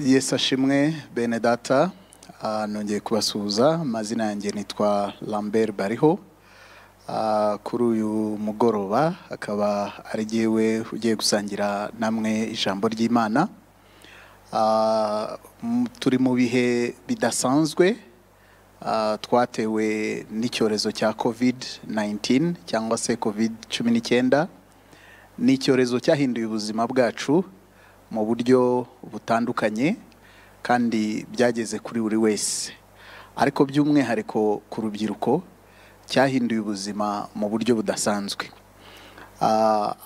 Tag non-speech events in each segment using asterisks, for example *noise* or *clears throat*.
Yesu ashimwe bene data ah, nongeye kubasuhuza amazina yanjye nitwa Lambert bariho ah, kuri uyu mugoroba akaba ari jyewe ugiye gusangira namwe ijambo ry'imana ah, turi mu bihe bidasanzwe twatewe n'icyorezo cya covid 19 cyangwa se covid cumi n'icyenda ni icyorezo cyahinduye ubuzima bwacu mu buryo butandukanye kandi byageze kuri buri wese ariko by'umwihariko ku rubyiruko cyahinduye ubuzima mu buryo budasanzwe ah,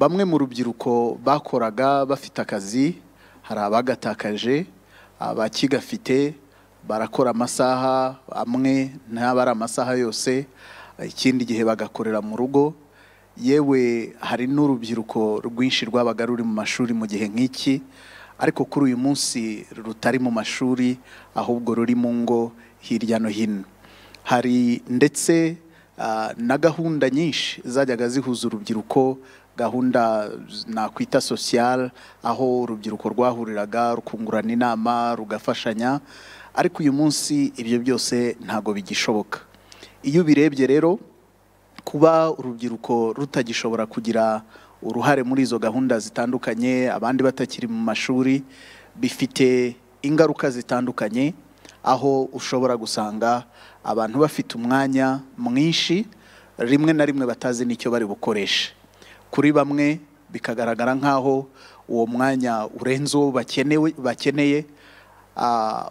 bamwe mu rubyiruko bakoraga bafite akazi hari abagatakaje abakigafite ah, barakora amasaha amwe ntabare amasaha yose ikindi gihe bagakorera mu rugo yewe hari n'urubyiruko rwinshi rwabaga ruri mu mashuri mu gihe nk'iki ariko kuri uyu munsi rutari mu mashuri ahubwo ruri mu ngo hirya no hino hari ndetse ah, na gahunda nyinshi zajyaga zihuza urubyiruko gahunda nakwita sosiyal aho urubyiruko rwahuriraga rukungurana inama rugafashanya ariko uyu munsi ibyo byose ntago bigishoboka iyo ubirebye rero kuba urubyiruko rutagishobora kugira uruhare muri izo gahunda zitandukanye abandi batakiri mu mashuri bifite ingaruka zitandukanye aho ushobora gusanga abantu bafite umwanya mwinshi rimwe na rimwe batazi n'icyo bari bukoreshe kuri bamwe bikagaragara nk'aho uwo mwanya urenze uwo bakeneye ah,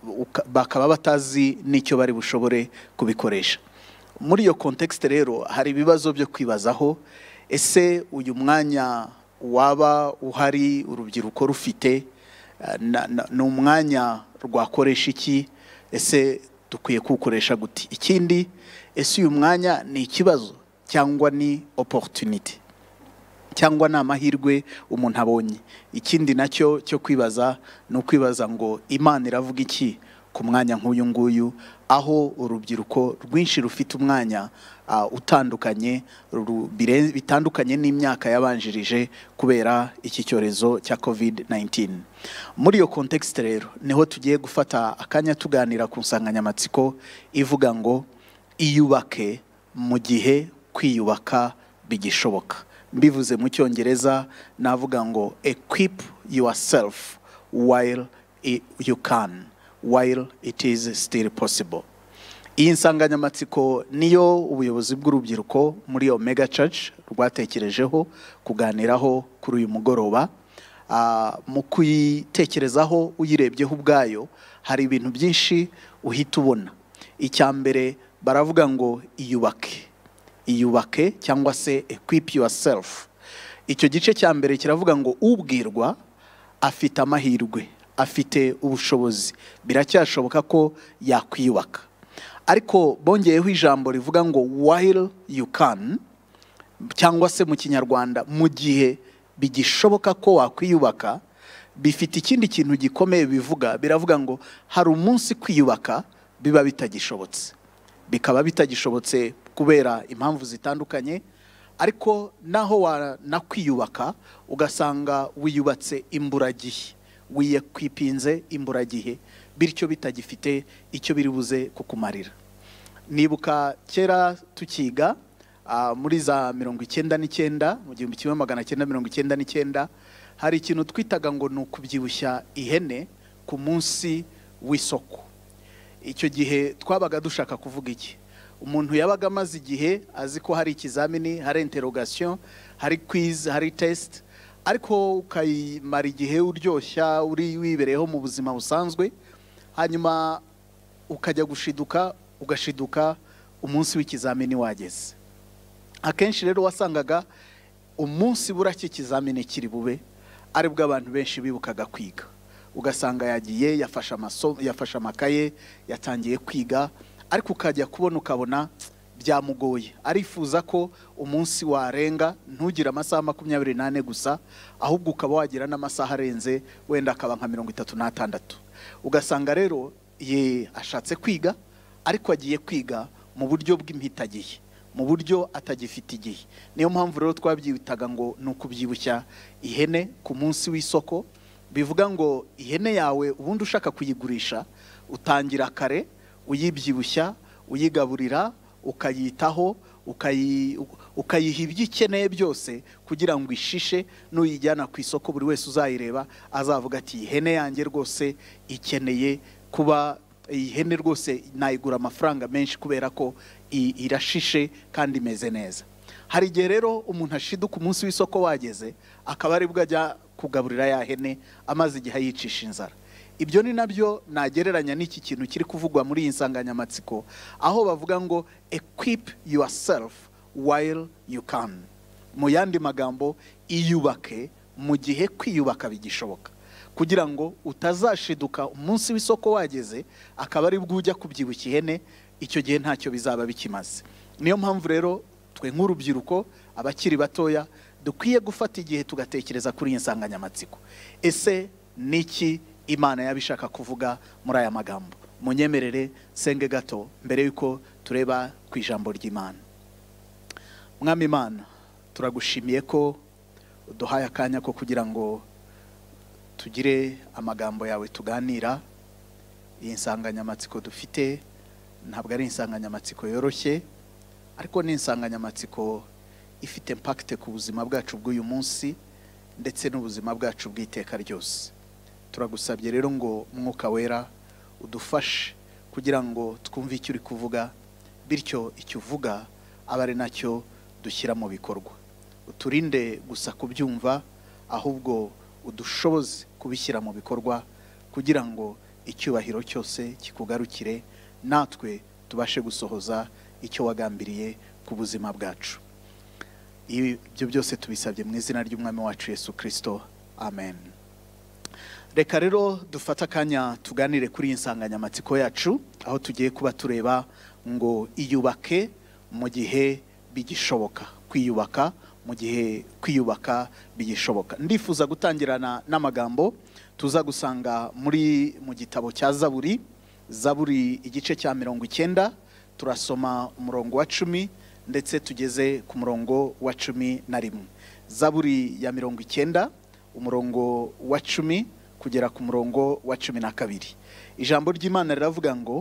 bakaba batazi n'icyo bari bushobore kubikoresha muri iyo kontekisite rero hari ibibazo byo kwibazaho ese uyu mwanya waba uhari urubyiruko rufite ni umwanya rwakoresha iki ese dukwiye kuwukoresha guti ikindi ese uyu mwanya ni ikibazo cyangwa ni oporutuniti cyangwa ni amahirwe umuntu abonye ikindi nacyo cyo kwibaza ni ukwibaza ngo imana iravuga iki ku mwanya nk'uyu nguyu aho urubyiruko rwinshi rufite umwanya utandukanye bitandukanye n'imyaka yabanjirije kubera iki cyorezo cya covid 19 muri iyo context rero niho tugiye gufata akanya tuganira ku nsanganyamatsiko ivuga ngo iyubake mu gihe kwiyubaka bigishoboka mbivuze mu cyongereza navuga ngo equip yourself while you can while it is still possible iyi nsanganyamatsiko niyo ubuyobozi bw'urubyiruko muri omega church rwatekerejeho kuganiraho kuri uyu mugoroba ah, mu kuyitekerezaho uyirebyeho ubwayo hari ibintu byinshi uhita ubona icya mbere baravuga ngo iyubake iyubake cyangwa se equip yourself icyo gice cya mbere kiravuga ngo ubwirwa afite amahirwe afite ubushobozi biracyashoboka ko yakwiyubaka ariko bongeyeho ijambo rivuga ngo wayiro yu kani cyangwa se mu kinyarwanda mu gihe bigishoboka ko wakwiyubaka bifite ikindi kintu gikomeye bivuga biravuga ngo hari umunsi kwiyubaka biba bitagishobotse bikaba bitagishobotse kubera impamvu zitandukanye ariko naho wanakwiyubaka ugasanga wiyubatse imburagihe wiyakwipinze imburagihe bityo bitagifite icyo biri buze kukumarira nibuka kera tukiga ah, muri za mirongo icyenda n'icyenda mu gihumbi kimwe magana cyenda mirongo icyenda n'icyenda hari ikintu twitaga ngo ni ukubyibushya ihene ku munsi w'isoko icyo gihe twabaga dushaka kuvuga iki umuntu yabaga amaze igihe azi ko hari ikizamini hari interogasiyo hari kwizi hari tesite ariko ukayimara igihe uryoshya uri wibereyeho mu buzima busanzwe hanyuma ukajya gushiduka ugashiduka umunsi w'ikizamini wageze akenshi rero wasangaga umunsi buracyo ikizamini kiri bube aribwo abantu benshi bibukaga kwiga ugasanga yagiye amasomo yafashe amakaye yatangiye kwiga ariko ukajya kubona ukabona byamugoye arifuza ko umunsi warenga ntugire amasaha makumyabiri n'ane gusa ahubwo ukaba wagira n'amasaha arenze wenda akaba nka mirongo itatu n'atandatu ugasanga rero ye ashatse kwiga ariko agiye kwiga mu buryo bw'impitagihe mu buryo atagifite igihe niyo mpamvu rero twabyitaga ngo ni ukubyibushya ihene ku munsi w'isoko bivuga ngo ihene yawe ubundi ushaka kuyigurisha utangira kare uyibyibushya uyigaburira ukayitaho ukayiha ibyo ikeneye byose kugira ngo ishishe n'uyijyana ku isoko buri wese uzayireba azavuga ati ihene yanjye rwose ikeneye kuba iyi hene rwose nayigura amafaranga menshi kubera ko irashishe kandi imeze neza hari igihe rero umuntu ashiduka umunsi w'isoko wageze akaba aribwo ajya kugaburira ya hene amaze igihe ayicisha inzara ibyo ni nabyo nagereranya n'iki kintu kiri kuvugwa muri iyi nsanganyamatsiko aho bavuga ngo equip yourself while you can mu yandi magambo iyubake mu gihe kwiyubaka bigishoboka kugira ngo utazashiduka umunsi w'isoko wageze akaba ari bwo ujya kubyibushya ihene icyo gihe ntacyo bizaba bikimaze niyo mpamvu rero twe nk'urubyiruko abakiri batoya dukwiye gufata igihe tugatekereza kuri iyi nsanganyamatsiko ese ni iki imana yabishaka kuvuga muri aya magambo munyemerere senge gato mbere y'uko tureba ku ijambo ry'imana mwami imana turagushimiye ko uduhaye akanya ko kugira ngo tugire amagambo yawe tuganira iyi nsanganyamatsiko dufite ntabwo ari insanganyamatsiko yoroshye ariko ni insanganyamatsiko ifite impakite ku buzima bwacu bw'uyu munsi ndetse n'ubuzima bwacu bw'iteka ryose turagusabye rero ngo mwuka wera udufashe kugira ngo twumve icyo uri kuvuga bityo icyo uvuga abe ari nacyo dushyira mu bikorwa uturinde gusa kubyumva ahubwo udushoboze kubishyira mu bikorwa kugira ngo icyubahiro cyose kikugarukire natwe tubashe gusohoza icyo wagambiriye ku buzima bwacu ibyo byose tubisabye mu izina ry'umwami wacu yesu kirisito amen reka rero dufate akanya tuganire kuri iyi nsanganyamatsiko yacu aho tugiye kuba tureba ngo iyubake mu gihe bigishoboka kwiyubaka mu gihe kwiyubaka bigishoboka ndifuza gutangirana n'amagambo tuza gusanga muri mu gitabo cya zaburi zaburi igice cya mirongo icyenda turasoma umurongo wa cumi ndetse tugeze ku murongo wa cumi na rimwe zaburi ya mirongo icyenda umurongo wa cumi kugera ku murongo wa cumi na kabiri ijambo ry'imana riravuga ngo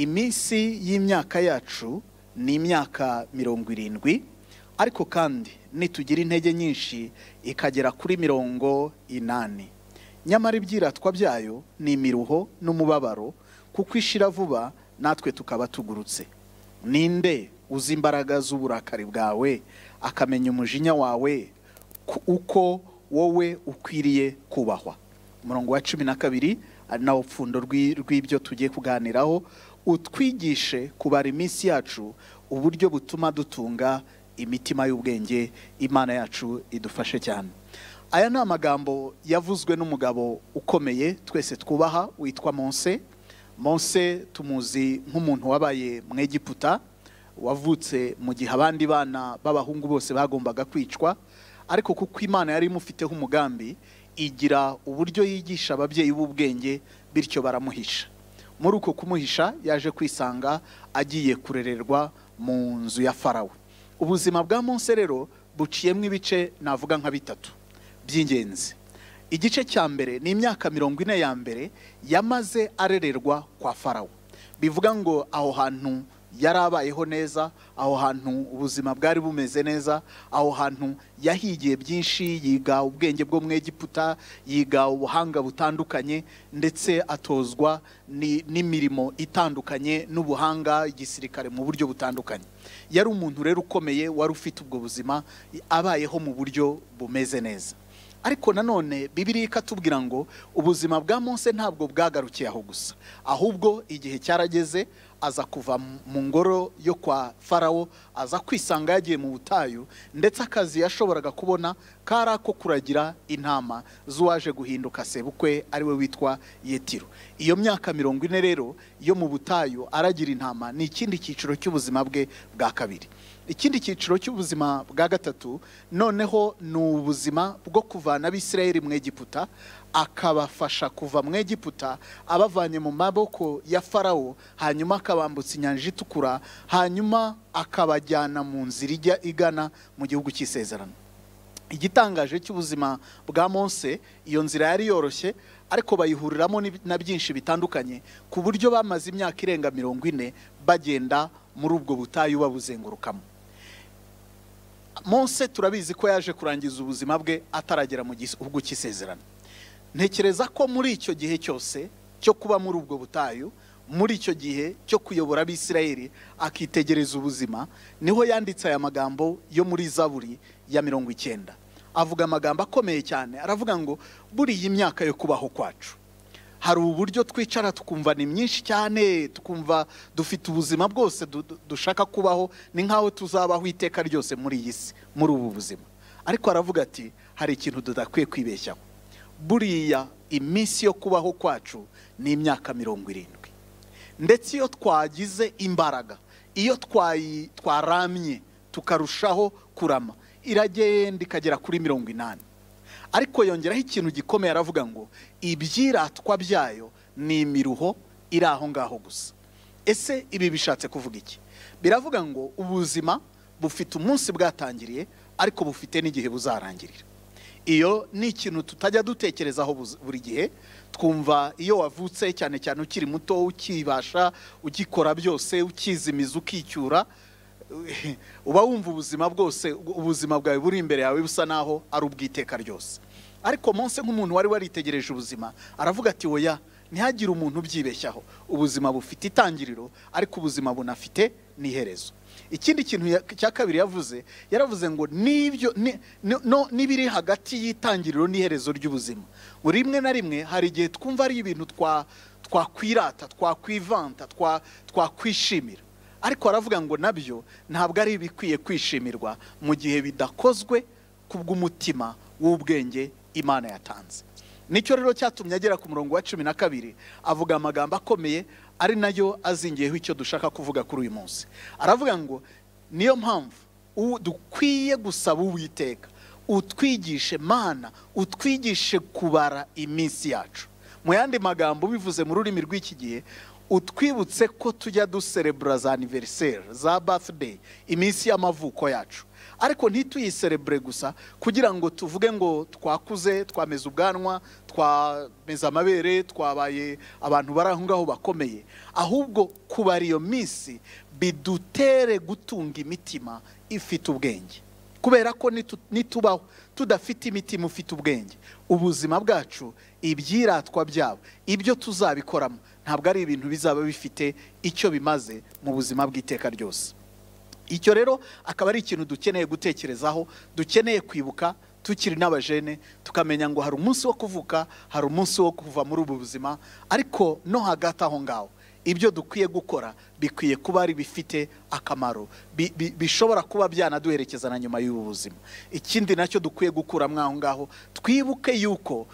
iminsi y'imyaka yacu ni imyaka mirongo irindwi ariko kandi nitugira intege nyinshi ikagera kuri mirongo inani nyamara ibyiratwa byayo ni imiruho n'umubabaro kuko ishira vuba natwe tukaba tugurutse ninde uzi imbaraga z'uburakari bwawe akamenya umujinya wawe uko wowe ukwiriye kubahwa umurongo wa cumi na kabiri ari nawo pfundo rw'ibyo tugiye kuganiraho utwigishe kubara iminsi yacu uburyo butuma dutunga imitima y'ubwenge imana yacu idufashe cyane aya ni amagambo yavuzwe n'umugabo ukomeye twese twubaha witwa monse monse tumuzi nk'umuntu wabaye mwegiputa wavutse mu gihe abandi bana b'abahungu bose bagombaga kwicwa ariko kuko imana yari imufiteho umugambi igira uburyo yigisha ababyeyi b'ubwenge bityo baramuhisha muri uko kumuhisha yaje kwisanga agiye kurererwa mu nzu ya farawe ubuzima bwa munsi rero buciyemo ibice navuga nka bitatu by'ingenzi igice cya mbere ni imyaka mirongo ine ya mbere yamaze arererwa kwa farawo bivuga ngo aho hantu yari abayeho neza aho hantu ubuzima bwari bumeze neza aho hantu yahigiye byinshi yiga ubwenge bwo mu Egiputa yiga ubuhanga butandukanye ndetse atozwa n'imirimo itandukanye n'ubuhanga igisirikare mu buryo butandukanye yari umuntu rero ukomeye wari ufite ubwo buzima abayeho mu buryo bumeze neza ariko nanone bibiri ikatubwira ngo ubuzima bwa mose ntabwo bwagarukiye aho gusa ahubwo igihe cyarageze aza kuva mu ngoro yo kwa farawo aza kwisanga yagiye mu butayu ndetse akazi yashoboraga kubona kari ako kuragira intama z'uwaje guhinduka sebukwe ari we witwa yetiro iyo myaka mirongo ine rero yo mu butayu aragira intama ni ikindi cyiciro cy'ubuzima bwe bwa kabiri ikindi cyiciro cy'ubuzima bwa gatatu noneho ni ubuzima bwo kuvana abisirayeli mu egiputa akabafasha kuva mu egiputa abavanye mu maboko ya farawo hanyuma akabambutsa inyanja itukura hanyuma akabajyana mu nzira ijya igana mu gihugu cy'isezerano igitangaje cy'ubuzima bwa Mose iyo nzira yari yoroshye ariko bayihuriramo na byinshi bitandukanye ku buryo bamaze imyaka irenga mirongo ine bagenda muri ubwo butayu babuzengurukamo monse turabizi ko yaje kurangiza ubuzima bwe ataragera mu gihugu cy'isezerano ntekereza ko muri icyo gihe cyose cyo kuba muri ubwo butayu muri icyo gihe cyo kuyobora abisirayeli akitegereza ubuzima niho yanditse aya magambo yo muri zaburi ya mirongo icyenda avuga amagambo akomeye cyane aravuga ngo buriya imyaka yo kubaho kwacu hari uburyo twicara tukumva ni myinshi cyane tukumva dufite ubuzima bwose dushaka kubaho ni nk'aho tuzabaho iteka ryose muri iyi si muri ubu buzima ariko aravuga ati hari ikintu tudakwiye kwibeshyaho buriya iminsi yo kubaho kwacu ni imyaka mirongo irindwi ndetse iyo twagize imbaraga iyo twaramye tukarushaho kurama iragenda ikagera kuri mirongo inani ariko yongeraho ikintu gikomeye aravuga ngo ibyiratwa byayo ni imiruho iri aho ngaho gusa ese ibi bishatse kuvuga iki biravuga ngo ubuzima bufite umunsi bwatangiriye ariko bufite n'igihe buzarangirira iyo ni ikintu tutajya dutekerezaho buri gihe twumva iyo wavutse cyane cyane ukiri muto ukibasha ugikora byose ukizimiza ukicyura uba wumva ubuzima bwose ubuzima bwawe buri imbere yawe busa naho ari ubw'iteka ryose ariko munsi nk'umuntu wari waritegereje ubuzima aravuga ati woya ntihagire umuntu ubyibeshyaho ubuzima bufite itangiriro ariko ubuzima bunafite n'iherezo ikindi kintu cya kabiri yavuze yaravuze ngo nibyo n'ibiri hagati y'itangiriro n'iherezo ry'ubuzima buri rimwe na rimwe hari igihe twumva ari ibintu twakwirata twakwivanta twakwishimira ariko aravuga ngo nabyo ntabwo ari ibikwiye kwishimirwa mu gihe bidakozwe kubw'umutima w'ubwenge imana yatanze nicyo rero cyatumye agera ku murongo wa cumi na kabiri avuga amagambo akomeye ari nayo azingiyeho icyo dushaka kuvuga kuri uyu munsi aravuga ngo niyo mpamvu dukwiye gusaba uwiteka utwigishe mana utwigishe kubara iminsi yacu mu yandi magambo bivuze mu rurimi rw'iki gihe utwibutse ko tujya duserebura za aniveriseri za bathudeyi iminsi y'amavuko yacu ariko ntituyiserebure gusa kugira ngo tuvuge ngo twakuze twameze ubwanwa twameze amabere twabaye abantu bari aho ngaho bakomeye ahubwo kubara iyo minsi bidutere gutunga imitima ifite ubwenge kubera ko nitubaho tudafite imitima ufite ubwenge ubuzima bwacu ibyiratwa byabo ibyo tuzabikoramo ntabwo ari ibintu bizaba bifite icyo bimaze mu buzima bw'iteka ryose icyo rero akaba ari ikintu dukeneye gutekerezaho dukeneye kwibuka tukiri n'abajene tukamenya ngo hari umunsi wo kuvuka hari umunsi wo kuva muri ubu buzima ariko no hagati aho ngaho ibyo dukwiye gukora bikwiye kuba ari bifite akamaro bishobora kuba byanaduherekeza na nyuma y'ubu buzima ikindi nacyo dukwiye gukuramo aho ngaho twibuke yuko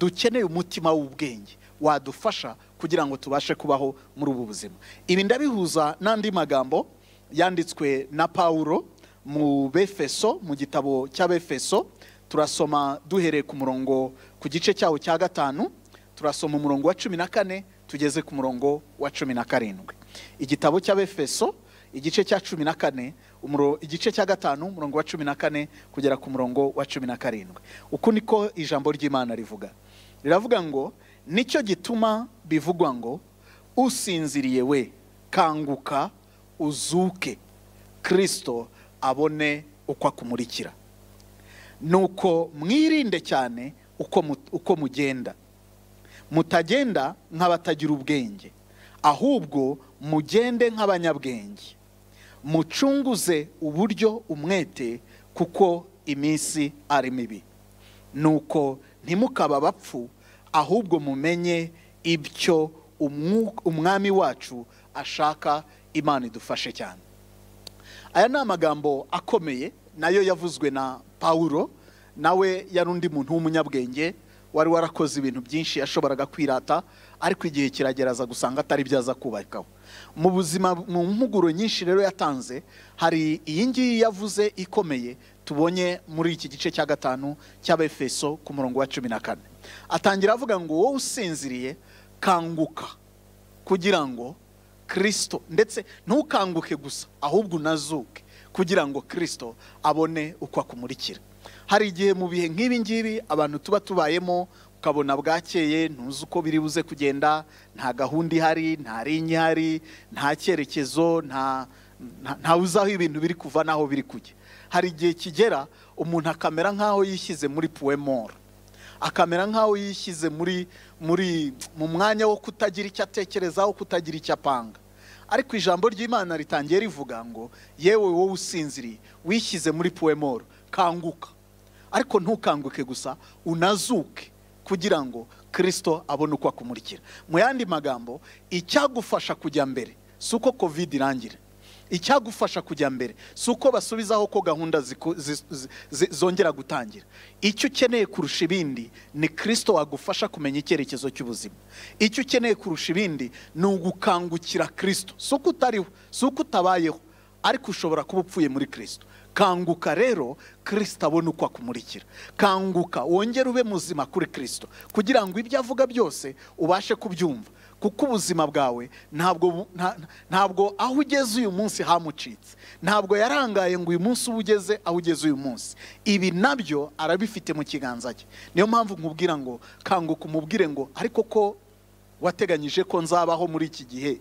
dukeneye umutima w'ubwenge wadufasha kugira ngo tubashe kubaho muri ubu buzima ibi ndabihuza n'andi magambo yanditswe na Pawulo mu befeso mu gitabo cya befeso turasoma duhereye ku murongo ku gice cyawo cya gatanu turasoma umurongo wa cumi na kane tugeze ku murongo wa cumi na karindwi igitabo cy'abefeso igice cya cumi na kane igice cya gatanu umurongo wa cumi na kane kugera ku murongo wa cumi na karindwi uku niko ijambo ry'imana rivuga riravuga ngo nicyo gituma bivugwa ngo usinziriye we kanguka uzuke kirisito abone uko akumurikira ni uko mwirinde cyane uko mugenda mutagenda nk'abatagira ubwenge ahubwo mugende nk'abanyabwenge mucunguze uburyo umwete kuko iminsi ari mibi ni uko ntimukabe abapfu ahubwo mumenye ibyo umwami wacu ashaka imana idufashe cyane aya ni amagambo akomeye nayo yavuzwe na pawuro nawe yari undi muntu w'umunyabwenge wari warakoze ibintu byinshi yashoboraga kwirata ariko igihe kirageraza gusanga atari byo aza kubakaho mu buzima mu mpuguro nyinshi rero yatanze hari iyi ngiyi yavuze ikomeye tubonye muri iki gice cya gatanu cy'abefeso ku murongo wa cumi na kane atangira avuga ngo wowe usinziriye kanguka kugira ngo kirisito ndetse ntukanguke gusa ahubwo unazuke kugira ngo kirisito abone uko akumurikira hari igihe mu bihe nk'ibi ngibi abantu tuba tubayemo ukabona bwakeye ntuzi uko biri buze kugenda nta gahunda ihari nta linya nta cyerekezo nta ntawe uzi aho ibintu biri kuva n'aho biri kujya hari igihe kigera umuntu akamera nk'aho yishyize muri puwemoro akamera nk'aho yishyize muri muri mu mwanya wo kutagira icyo atekerezaho kutagira icyo apanga ariko ijambo ry'imana ritangiye rivuga ngo yewe wowe usinziriye wishyize muri puwemoro kanguka ariko ntukanguke gusa unazuke kugira ngo kirisito abone uko akumurikira mu yandi magambo icyagufasha kujya mbere si uko kovide irangira icyagufasha kujya mbere si uko basubizaho ko gahunda zongera gutangira icyo ukeneye kurusha ibindi ni kirisito wagufasha kumenya icyerekezo cy'ubuzima icyo ukeneye kurusha ibindi ni ugukangukira kirisito si uko utariho si uko utabayeho ariko ushobora kuba upfuye muri kirisito kanguka rero kirisito abone uko akumurikira kanguka wongere ube muzima kuri kirisito kugira ngo ibyo avuga byose ubashe kubyumva kuko ubuzima bwawe ntabwo ntabwo aho ugeze uyu munsi hamucitse ntabwo yarangaye ngo uyu munsi uba ugeze aho ugeze uyu munsi ibi nabyo arabifite mu kiganza cye niyo mpamvu nkubwira ngo kanguka umubwire ngo ariko ko wateganyije ko nzabaho muri iki gihe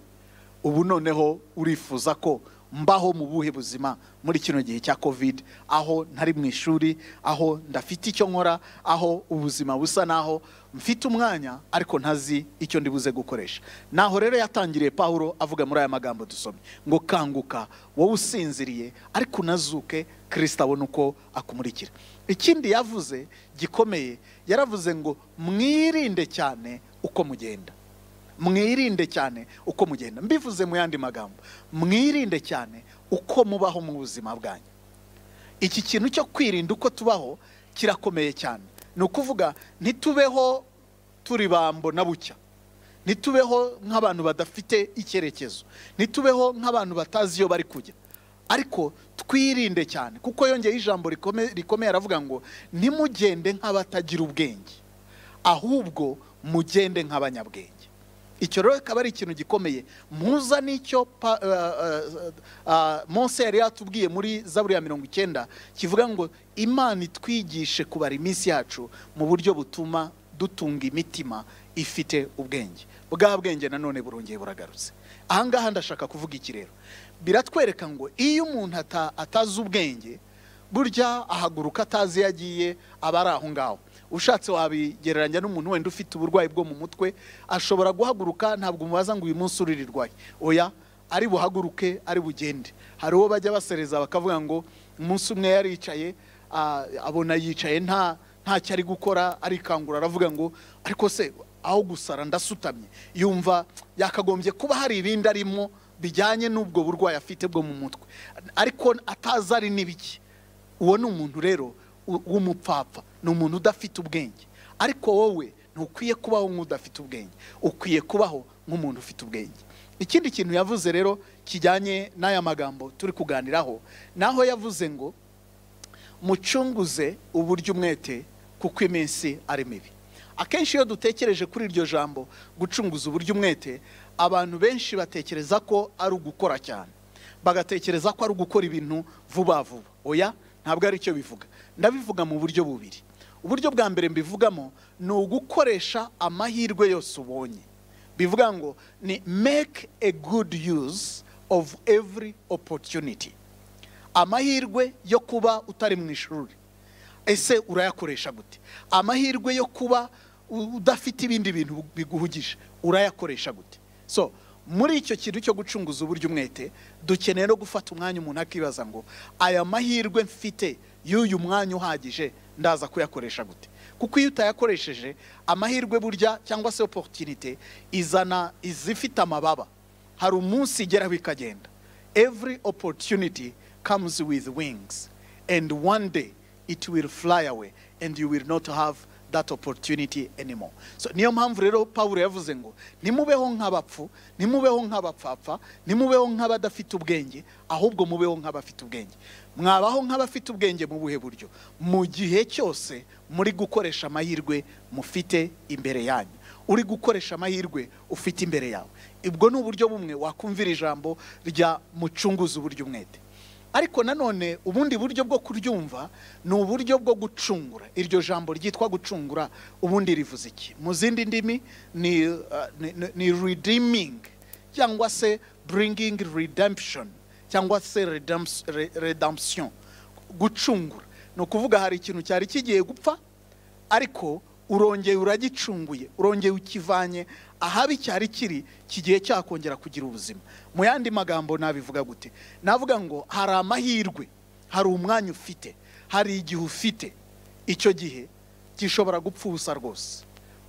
ubu noneho urifuza ko mbaho mu buhe buzima muri kino gihe cya covid aho ntari mu ishuri aho ndafite icyo nkora aho ubuzima busa naho mfite umwanya ariko ntazi icyo ndibuze gukoresha naho rero yatangiriye paul avuga muri aya magambo dusomye ngo kanguka wowe usinziriye ariko unazuke kirisita abona uko akumurikira ikindi yavuze gikomeye yaravuze ngo mwirinde cyane uko mugenda mwirinde cyane uko mugenda mbivuze mu yandi magambo mwirinde cyane uko mubaho mu buzima bwanyu iki kintu cyo kwirinda uko tubaho kirakomeye cyane ni ukuvuga ntitubeho turi bambo na bucya ntitubeho nk'abantu badafite icyerekezo ntitubeho nk'abantu batazi iyo bari kujya ariko twirinde cyane kuko yongeye ijambo rikomeye aravuga ngo nimugende nk'abatagira ubwenge ahubwo mugende nk'abanyabwenge icyo rero akaba ari ikintu gikomeye muza n'icyo eh, eh, eh, ah, monsi yari yatubwiye muri zaburi ya mirongo icyenda kivuga ngo imana itwigishe kubara iminsi yacu mu buryo butuma dutunga imitima ifite ubwenge bwa bwenge nanone burongeye buragarutse ahangaha ndashaka kuvuga iki rero biratwereka ngo iyo umuntu atazi ubwenge burya ahaguruka atazi iyo agiye aba ari aho ngaho ushatse wabigereranya n'umuntu wenda ufite uburwayi bwo mu mutwe ashobora guhaguruka ntabwo umubaza ngo uyu munsi uririrwaye oya ari buhaguruke ari bugende hari uwo bajya basereza bakavuga ngo umunsi umwe yaricaye abona yicaye nta ntacyo ari gukora arikangura aravuga ngo ariko se aho gusara ndasutamye yumva yakagombye kuba hari ibindi arimo bijyanye n'ubwo burwayi afite bwo mu mutwe ariko atazi ari n'ibiki uwo ni umuntu rero w'umupfapfa ni umuntu udafite ubwenge ariko wowe ntukwiye kubaho nk'udafite ubwenge ukwiye kubaho nk'umuntu ufite ubwenge ikindi kintu yavuze rero kijyanye n'aya magambo turi kuganiraho naho yavuze ngo mucunguze uburyo umwete kuko iminsi ari mibi akenshi iyo dutekereje kuri iryo jambo gucunguza uburyo umwete abantu benshi batekereza ko ari ugukora cyane bagatekereza ko ari ugukora ibintu vuba vuba oya ntabwo ari cyo bivuga ndabivuga mu buryo bubiri uburyo bwa mbere mbivugamo ni ugukoresha amahirwe yose ubonye bivuga ngo ni make a good use of every opportunity amahirwe yo kuba utari mu ishuri ese urayakoresha gute amahirwe yo kuba udafite ibindi bintu biguhugije urayakoresha gute so muri icyo kintu cyo gucunguza uburyo umwete dukeneye no gufata umwanya umuntu akibaza ngo aya mahirwe mfite y'uyu mwanya uhagije ndaza kuyakoresha gute kuko iyo utayakoresheje amahirwe burya cyangwa se oporutinite izana izifite amababa hari umunsi igera ikagenda every opportunity comes with wings and one day it will fly away and you will not have that opportunity anymore so niyo mpamvu rero paul yavuze ngo nimubeho nk'abapfu nimubeho nk'abapfapfa nimubeho nk'abadafite ubwenge ahubwo mubeho nk'abafite ubwenge mwabaho nk'abafite ubwenge mu buhe buryo mu gihe cyose muri gukoresha amahirwe mufite imbere yanyu uri gukoresha amahirwe ufite imbere yawe ubwo ni uburyo bumwe wakumvira ijambo rya mucunguzi uburyo umwete ariko nanone ubundi buryo bwo kuryumva ni uburyo bwo gucungura iryo jambo ryitwa gucungura ubundi rivuze iki mu zindi ndimi ni uh, redeeming cyangwa se bringing redemption cyangwa se redemption gucungura ni ukuvuga hari ikintu cyari kigiye gupfa ariko urongeye uragicunguye urongeye ukivanye ahabi cyari kiri kigiye cyakongera kugira ubuzima mu yandi magambo nabivuga gute navuga ngo hari amahirwe hari umwanya ufite hari igihe ufite icyo gihe gishobora gupfa ubusa rwose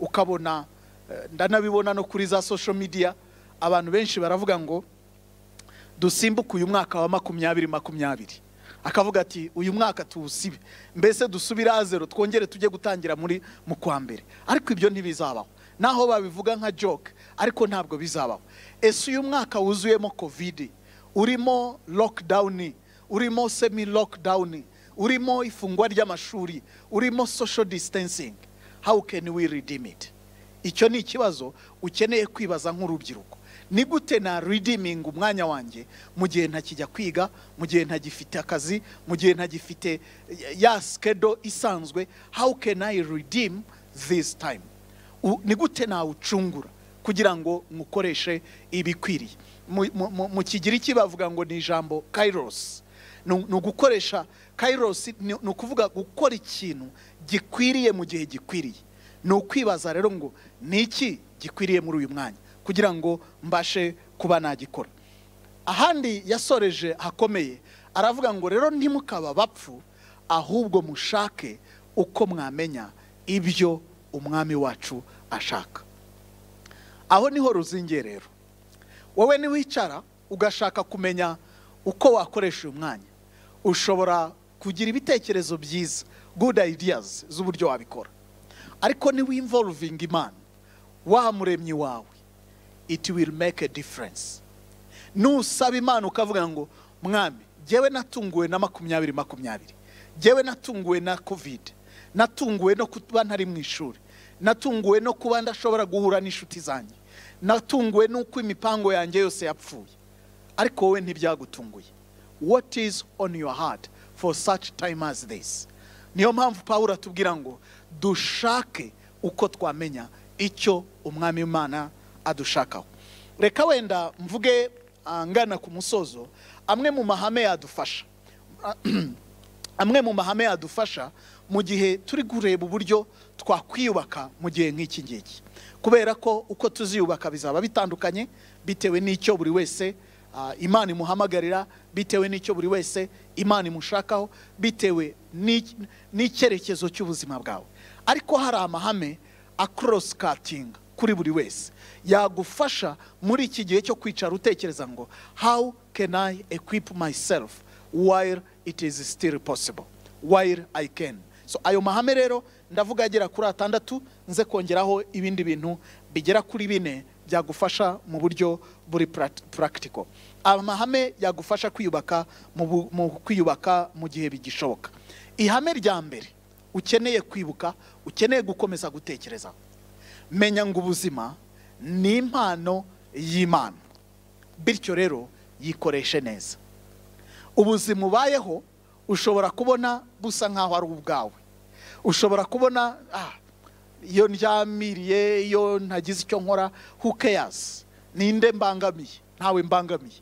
ukabona eh, ndanabibona no kuri za social media abantu benshi baravuga ngo dusimbuke uyu mwaka wa makumyabiri makumyabiri akavuga ati uyu mwaka tuwusibe mbese dusubire azero twongere tujye gutangira muri mu kwa mbere ariko ibyo ntibizabaho naho babivuga nka joke ariko ntabwo bizabaho ese uyu mwaka wuzuyemo kovide urimo lockdown urimo semi lockdown urimo ifungwa ry'amashuri urimo social distancing how can we redeem it icyo ni ikibazo ukeneye kwibaza nk'urubyiruko ni gute na redeeming umwanya wanjye mu gihe ntakijya kwiga mu gihe ntagifite akazi mu gihe ntagifite ya sikedo isanzwe how can i redeem this time ni gute nawucungura kugira ngo mukoreshe ibikwiriye mu kigiriki bavuga ngo ni ijambo kairos ni ugukoresha kairos ni ukuvuga gukora ikintu gikwiriye mu gihe gikwiriye ni ukwibaza rero ngo ni iki gikwiriye muri uyu mwanya kugira ngo mbashe kuba nagikora ahandi yasoreje hakomeye aravuga ngo rero ntimukaba bapfu ahubwo mushake uko mwamenya ibyo umwami wacu ashaka aho niho ruzingiye rero wowe niwicara ugashaka kumenya uko wakoresha uyu mwanya ushobora kugira ibitekerezo byiza good ideas z'uburyo wabikora ariko niwimvorovinga imana wa muremyi wawe it will make a difference nusaba imana ukavuga ngo mwami ngewe natunguwe na makumyabiri makumyabiri ngewe natunguwe na covid natunguwe no kuba ntari mu ishuri natunguwe no kuba ndashobora guhura n'inshuti zanjye natunguwe n'uko imipango yanjye yose yapfuye ariko wowe ntibyagutunguye what is on your heart for such time as this niyo mpamvu paul atubwira ngo dushake uko twamenya icyo umwami w'imana adushakaho reka wenda mvuge angana ah, ku musozo amwe mu mahame yadufasha ah, *clears throat* amwe mu mahame yadufasha mu gihe turi kureba uburyo twakwiyubaka mu gihe nk'iki ngiki kubera ko uko tuziyubaka bizaba bitandukanye bitewe n'icyo buri wese ah, imana imuhamagarira bitewe n'icyo buri wese imana imushakaho bitewe n'icyerekezo cy'ubuzima bwawe ariko hari amahame akorosi katinga kuri buri wese yagufasha muri iki gihe cyo kwicara utekereza ngo how can i equip myself while it is still possible while i can so ayo mahame rero ndavuga agera kuri atandatu nze kongeraho ibindi bintu bigera kuri bine byagufasha mu buryo buri practical amahame yagufasha kwiyubaka mu kwiyubaka mu gihe bigishoboka ihame rya mbere ukeneye kwibuka ukeneye gukomeza gutekereza menya ngo ubuzima ni impano y'imana bityo rero yikoreshe neza ubuzima ubayeho ushobora kubona busa nk'aho ari ubwawe ushobora kubona ah, iyo ndyamiriye iyo ntagize icyo nkora hukeyazi ninde mbangamiye ntawe mbangamiye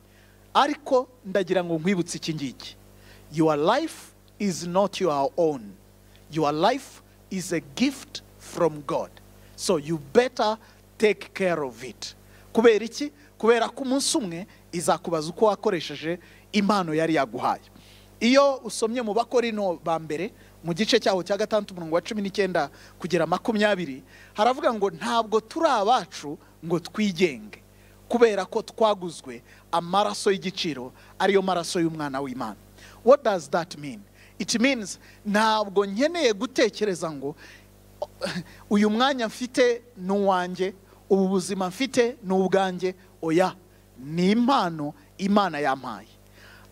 ariko ndagira ngo nkwibutse iki ngiki yuwa life is not your own yuwa life is a gift from god so you better take care of it kubera iki kubera ko umunsi umwe izakubaza uko wakoresheje impano yari yaguhaye iyo usomye mu bakorino ba mbere mu gice cyaho cya gatandatu umurongo wa cumi n'icyenda kugera makumyabiri haravuga ngo ntabwo turi abacu ngo twigenge kubera ko twaguzwe amaraso y'igiciro ariyo maraso y'umwana w'imana what does that mean it means ntabwo nkeneye gutekereza ngo uyu mwanya mfite ni uwanjye ubu buzima mfite ni ubwanjye oya ni impano imana yampaye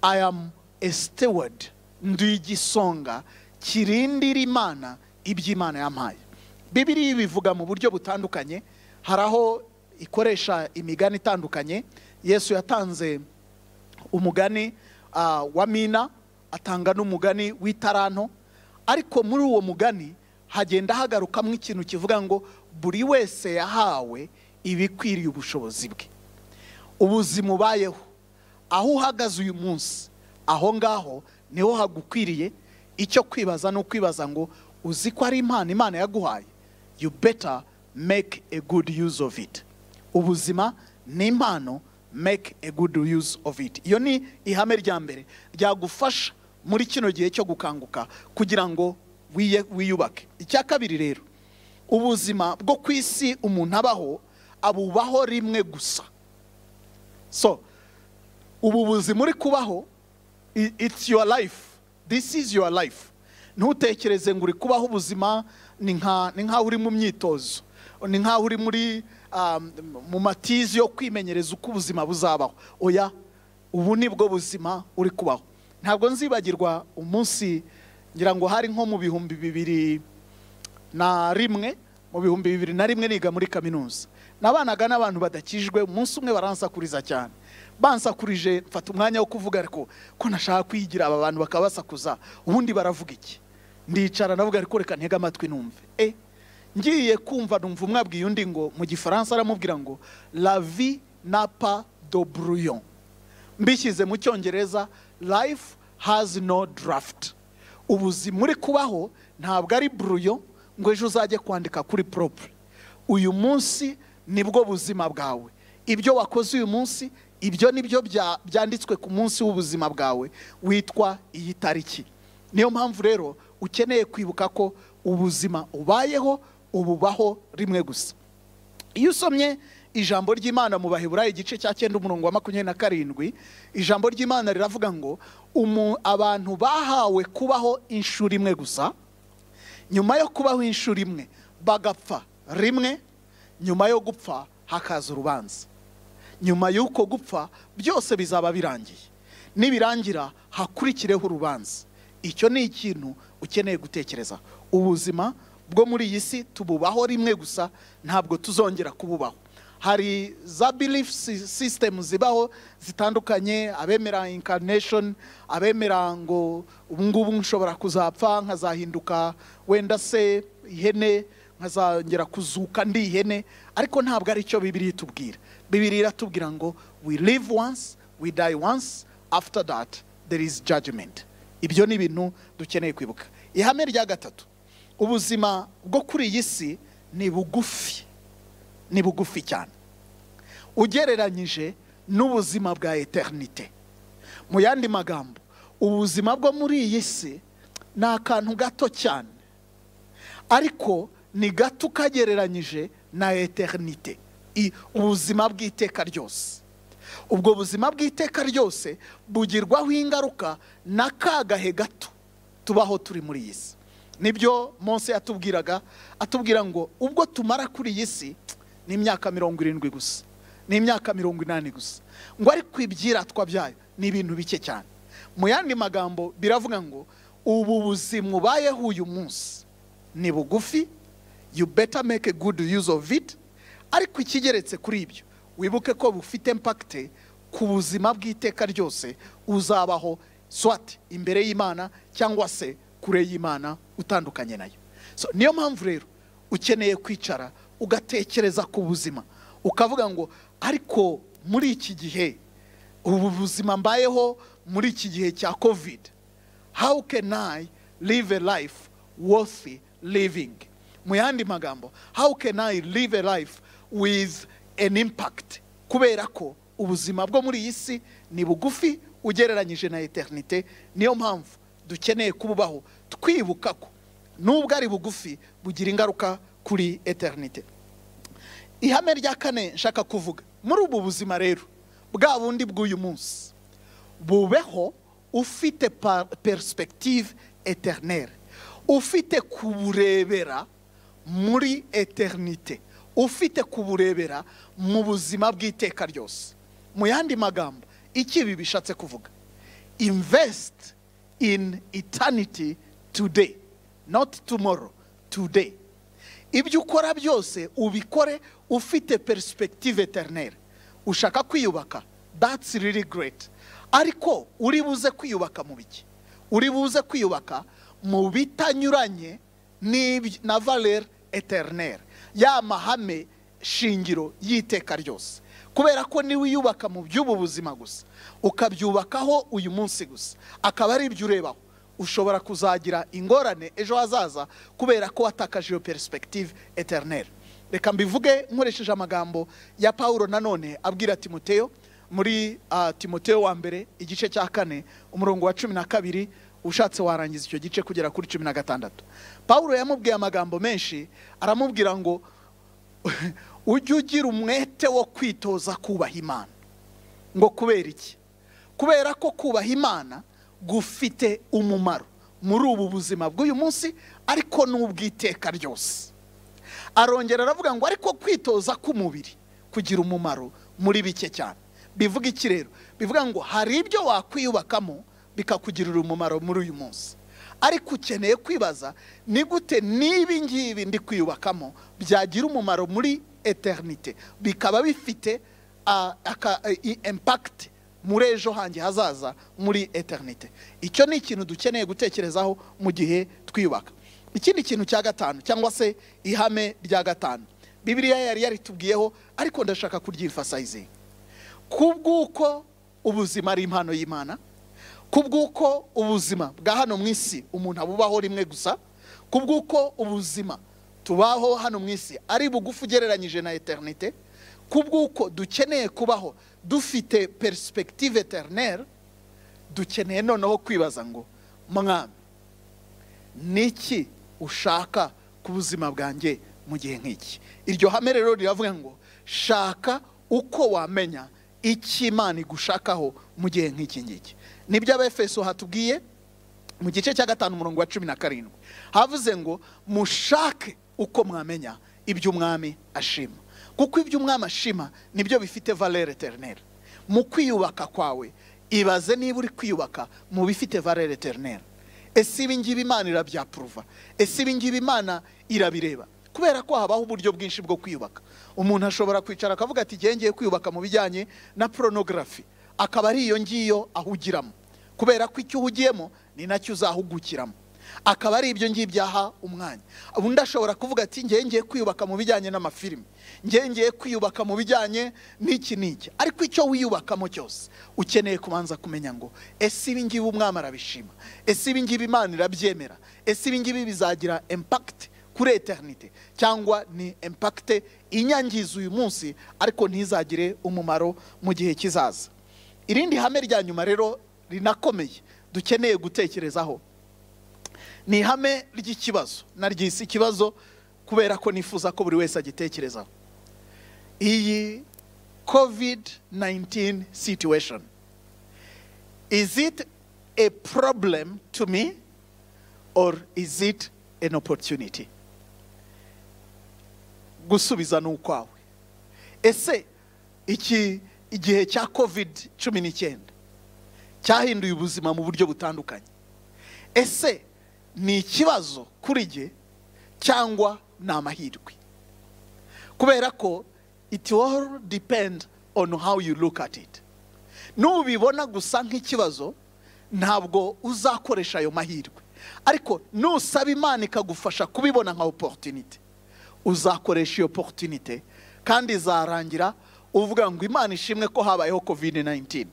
i am a steward ndi igisonga kirindira imana iby'imana yampaye bibiriya bivuga mu buryo butandukanye hari aho ikoresha imigani itandukanye yesu yatanze umugani ah, wa mina atanga n'umugani w'itaranto ariko muri uwo mugani hagenda hagarukamo ikintu kivuga ngo buri wese yahawe ibikwiriye ubushobozi bwe ubuzima ubayeho aho uhagaze uyu munsi aho ngaho niho hagukwiriye icyo kwibaza ni ukwibaza ngo uzi ko ari impano imana yaguhaye you better make a good use of it ubuzima ni impano make a good use of it iyo ni ihame rya mbere ryagufasha muri kino gihe cyo gukanguka kugira ngo wiyubake icya kabiri rero ubuzima bwo ku isi umuntu abaho abubaho rimwe gusa so ubu buzima uri kubaho it's your life this is your life ntutekereze ngo uri kubaho ubuzima ni nk'aho uri mu myitozo ni nk'aho uri muri um, mu matizi yo kwimenyereza uko ubuzima buzabaho oya ubu ni bwo buzima uri kubaho ntabwo nzibagirwa umunsi ngira ngo hari nko mu bihumbi bibiri na rimwe mu bihumbi bibiri na rimwe niga muri kaminuza nabanaga n'abantu badakijwe umunsi umwe baransakuriza cyane bansakurije mfata umwanya wo kuvuga ariko ko nashaka kwigira aba bantu bakaba basakuza ubundi baravuga iki ndicara navuga ariko reka ntega amatwi numve e ngiye kumva numva umwabwiye undi ngo mu gifaransa aramubwira ngo la vie na pas de brouillon mbishyize mu cyongereza life has no draft ubuzima uri kubaho ntabwo ari buruyo ngo ejo uzajye kwandika kuri poropure uyu munsi nibwo buzima bwawe ibyo wakoze uyu munsi ibyo nibyo byanditswe ku munsi w'ubuzima bwawe witwa iyi tariki niyo mpamvu rero ukeneye kwibuka ko ubuzima ubayeho ububaho rimwe gusa iyo usomye ijambo ry'imana mu baheburayo igice cya cyenda umurongo wa makumyabiri na karindwi ijambo ry'imana riravuga ngo abantu bahawe kubaho inshuro imwe gusa nyuma yo kubaho inshuro imwe bagapfa rimwe nyuma yo gupfa hakaza urubanza nyuma y'uko gupfa byose bizaba birangiye nibirangira hakurikireho urubanza icyo ni ikintu ukeneye gutekereza ubuzima bwo muri iyi si tububaho rimwe gusa ntabwo tuzongera kububaho hari za belief system zibaho zitandukanye abemera incarnation abemera ngo ubu ngubu nshobora kuzapfa nkazahinduka wenda se ihene nkazongera kuzuka ndi ihene ariko ntabwo ari cyo bibiri itubwira bibiri iratubwira ngo we live once we die once after that there is judgment ibyo ni ibintu dukeneye kwibuka ihame rya gatatu ubuzima bwo kuri iyi si ni bugufi ni bugufi cyane ugereranyije n'ubuzima bwa eternite mu yandi magambo ubuzima bwo muri iyi si ni akantu gato cyane ariko ni gato ukagereranyije na eternite ubuzima bw'iteka ryose ubwo buzima bw'iteka ryose bugirwaho ingaruka na kagahe gato tubaho turi muri iyi si nibyo munsi yatubwiraga atubwira ngo ubwo tumara kuri iyi si ni imyaka mirongo irindwi gusa ni imyaka mirongo inani gusa ngo ariko ibyiratwa byayo ni ibintu bike cyane mu yandi magambo biravuga ngo ubu buzima ubayeho uyu munsi ni bugufi you better make a good use of it ariko ikigeretse kuri ibyo wibuke ko bufite impakite ku buzima bw'iteka ryose uzabaho swati imbere y'imana cyangwa se kure y'imana utandukanye nayo niyo mpamvu rero ukeneye kwicara ugatekereza ku buzima ukavuga ngo ariko muri iki gihe ubu buzima mbayeho muri iki gihe cya kovide how can i live a life worth living mu yandi magambo how can i live a life with an impact kubera ko ubuzima bwo muri iyi si ni bugufi ugereranyije na eternite niyo mpamvu dukeneye kububaho twibuka ko nubwo ari bugufi bugira ingaruka kuri eterinite ihame rya kane nshaka kuvuga muri ubu buzima rero bwa bundi bw'uyu munsi bubeho ufite perisipegitive eterinere ufite kuburebera muri eterinite ufite kuburebera mu buzima bw'iteka ryose mu yandi magambo iki ibi bishatse kuvuga invest in eternity today not tomorrow today ibyo ukora byose ubikore ufite perisipegitive eterineri ushaka kwiyubaka that's really great ariko uri buze kwiyubaka mu biki uri buze kwiyubaka mu bitanyuranye na valeri eterineri ya mahame shingiro y'iteka ryose kubera ko niwiyubaka mu by'ubu buzima gusa ukabyubakaho uyu munsi gusa akaba ari ibyo urebaho ushobora kuzagira ingorane ejo hazaza kubera ko watakaje iyo perisipegitive eterineri reka mbivuge nkoresheje amagambo ya paul nanone abwira timoteyo muri ah, timoteyo wa mbere igice cya kane umurongo wa cumi na kabiri ushatse warangiza icyo gice kugera kuri cumi na gatandatu paul yamubwiye amagambo menshi aramubwira ngo *laughs* ujye ugira umwete wo kwitoza kubaha imana ngo kubera iki kubera ko kubaha imana gufite umumaro muri ubu buzima bw'uyu munsi ariko n'ubw'iteka ryose arongera aravuga ngo ariko kwitoza k'umubiri kugira umumaro muri bike cyane bivuga iki rero bivuga ngo hari ibyo wakwiyubakamo bikakugirira umumaro muri uyu munsi ariko ukeneye kwibaza ni gute n'ibi ngibi ndi kwiyubakamo byagira umumaro muri eternite bikaba bifite ah, eh, impakiti muri ejo hanjye hazaza muri eternite icyo ni ikintu dukeneye gutekerezaho mu gihe twiyubaka ikindi kintu cya gatanu cyangwa se ihame rya gatanu bibiriya yari yaritubwiyeho ariko ndashaka kuryimfasayizinga kubwuko ubuzima ari impano y'imana kubwuko ubuzima bwa hano mu isi umuntu abubaho rimwe gusa kubwuko ubuzima tubaho hano mu isi ari bugufi ugereranyije na eternite kubwuko dukeneye kubaho dufite perspektive eterineri dukeneye noneho kwibaza ngo mwami niki ushaka ku buzima bwanjye mu gihe nk'iki iryo hame rero riravuga ngo shaka uko wamenya icyo imana igushakaho mu gihe nk'iki ngiki nibyo abefeso hatubwiye mu gice cya gatanu umurongo wa cumi na karindwi havuze ngo mushake uko mwamenya ibyo umwami ashima kuko ibyo umwami ashima nibyo bifite valere eterineri mu kwiyubaka kwawe ibaze niba uri kwiyubaka mu bifite valere eterineri ese ibi ngibi imana irabyapuruva ese ibi imana irabireba kubera ko habaho uburyo bwinshi bwo kwiyubaka umuntu ashobora kwicara akavuga ati ngiye kwiyubaka mu bijyanye na poronogarafi akaba ari iyo ngiyo ahugiramo kubera ko icyo uhugiyemo ni nacyo uzahugukiramo akaba ari ibyo ngibyaha umwanya ubundi ashobora kuvuga ati ngewe ngiye kwiyubaka mu bijyanye n'amafilime ngewe ngiye kwiyubaka mu bijyanye n'iki n'iki ariko icyo wiyubakamo cyose ukeneye kubanza kumenya ngo ese ibi umwami arabishima ese ibi imana irabyemera ese ibi bizagira impakiti kuri eternite cyangwa ni impakite inyangiza uyu munsi ariko ntizagire umumaro mu gihe kizaza irindi hame rya nyuma rero rinakomeye dukeneye gutekerezaho ni ihame ry'ikibazo naryise ikibazo kubera ko nifuza ko buri wese agitekerezaho iyi covid 19 situation is it a problem to me or is it an opportunity gusubiza ni ukwawe ese iki igihe cya covid cumi n'icyenda cyahinduye ubuzima mu buryo butandukanye ese ni ikibazo kuri jye cyangwa ni amahirwe kubera ko it all depend on how you look at it nubibona gusa nk'ikibazo ntabwo uzakoresha ayo mahirwe ariko nusaba imana ikagufasha kubibona nka oporutinite uzakoresha iyo oporutinite kandi izarangira uvuga ngo imana ishimwe ko habayeho kovide 19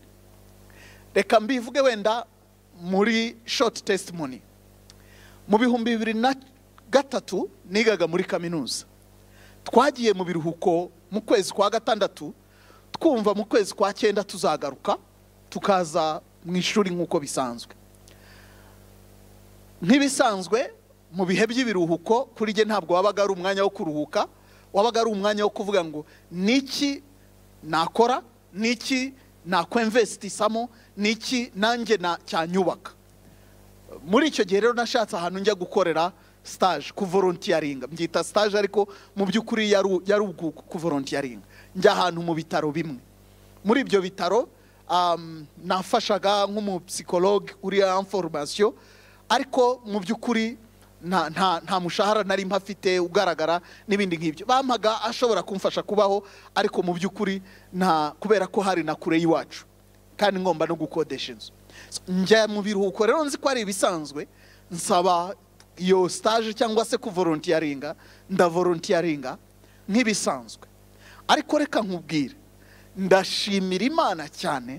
reka mbivuge wenda muri shoti tesimoni mu bihumbi bibiri na gatatu nigaga muri kaminuza twagiye mu biruhuko mu kwezi kwa gatandatu twumva mu kwezi kwa cyenda tuzagaruka tukaza mu ishuri nk'uko bisanzwe nk'ibisanzwe mu bihe by'ibiruhuko kuri njye ntabwo wabaga ari umwanya wo kuruhuka wabaga ari umwanya wo kuvuga ngo niki nakora niki nakwemvesitisamo niki nanjye na cyanyubaka muri icyo gihe rero nashatse ahantu njya gukorera sitaje kuvorontiyaringa mbyita sitaje ariko mu by'ukuri yari kuvorontiyaringa njya ahantu mu bitaro bimwe muri ibyo bitaro nafashaga nk'umupisikologe uri foromasiyo ariko mu by'ukuri nta mushahara nari mpafite ugaragara n'ibindi nk'ibyo bampaga ashobora kumfasha kubaho ariko mu by'ukuri kubera ko hari na kure y'iwacu kandi ngomba no gukodesha inzu njya mu biruhuko rero nzi ko ari ibisanzwe nsaba iyo stage cyangwa se kuvolontiyaringa ndavolontiyaringa nk'ibisanzwe ariko reka nkubwire ndashimira imana cyane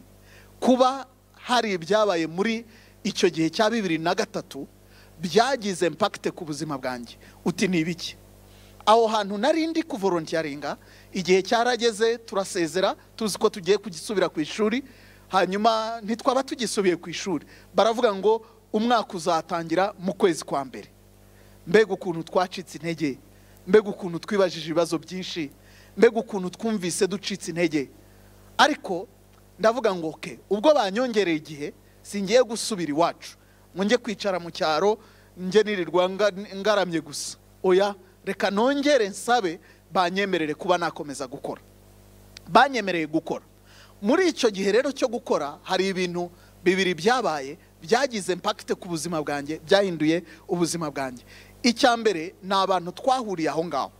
kuba hari ibyabaye muri icyo gihe cya bibiri na gatatu byagize impakite ku buzima bwanjye uti ni ibiki aho hantu nari ndi kuvolontiyaringa igihe cyarageze turasezera tuzi ko tugiye kugisubira ku ishuri hanyuma ntitwaba tugisubiye ku ishuri baravuga ngo umwaka uzatangira mu kwezi kwa mbere mbega ukuntu twacitse intege mbega ukuntu twibajije ibibazo byinshi mbega ukuntu twumvise ducitse intege ariko ndavuga ngo ke ubwo banyongereye igihe singiye gusubira iwacu ngo njye kwicara mu cyaro njye nirirwa ngaramye gusa oya reka nongere nsabe banyemerere kuba nakomeza gukora banyemereye gukora muri icyo gihe rero cyo gukora hari ibintu bibiri byabaye byagize impakite ku buzima bwanjye byahinduye ubuzima bwanjye icya mbere ni abantu twahuriye aho ngaho